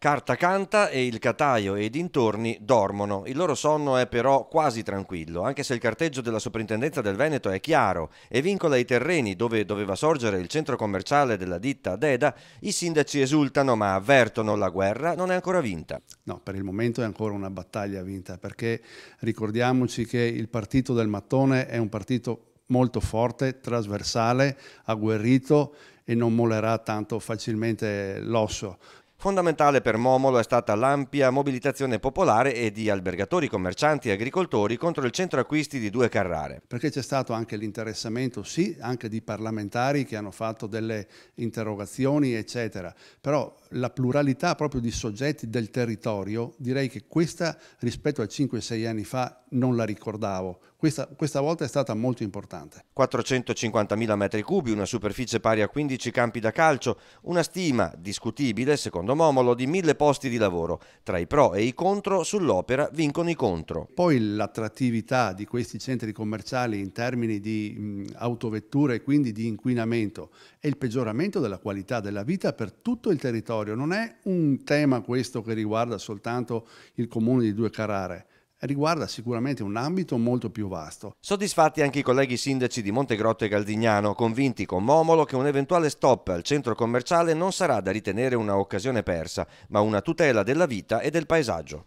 Carta canta e il Cataio e i dintorni dormono. Il loro sonno è però quasi tranquillo, anche se il carteggio della Soprintendenza del Veneto è chiaro e vincola i terreni dove doveva sorgere il centro commerciale della ditta Deda. I sindaci esultano ma avvertono la guerra non è ancora vinta. No, per il momento è ancora una battaglia vinta perché ricordiamoci che il partito del mattone è un partito molto forte, trasversale, agguerrito e non mollerà tanto facilmente l'osso. Fondamentale per Momolo è stata l'ampia mobilitazione popolare e di albergatori, commercianti e agricoltori contro il centro acquisti di due Carrare. Perché c'è stato anche l'interessamento, sì, anche di parlamentari che hanno fatto delle interrogazioni, eccetera. Però la pluralità proprio di soggetti del territorio, direi che questa rispetto a 5-6 anni fa non la ricordavo. Questa, questa, volta è stata molto importante. 450.000 metri cubi, una superficie pari a 15 campi da calcio, una stima discutibile secondo Momolo di mille posti di lavoro. Tra i pro e i contro, sull'opera vincono i contro. Poi l'attrattività di questi centri commerciali in termini di mh, autovetture e quindi di inquinamento e il peggioramento della qualità della vita per tutto il territorio. Non è un tema questo che riguarda soltanto il comune di Due Carare riguarda sicuramente un ambito molto più vasto. Soddisfatti anche i colleghi sindaci di Montegrotto e Galdignano, convinti con Momolo che un eventuale stop al centro commerciale non sarà da ritenere una occasione persa, ma una tutela della vita e del paesaggio.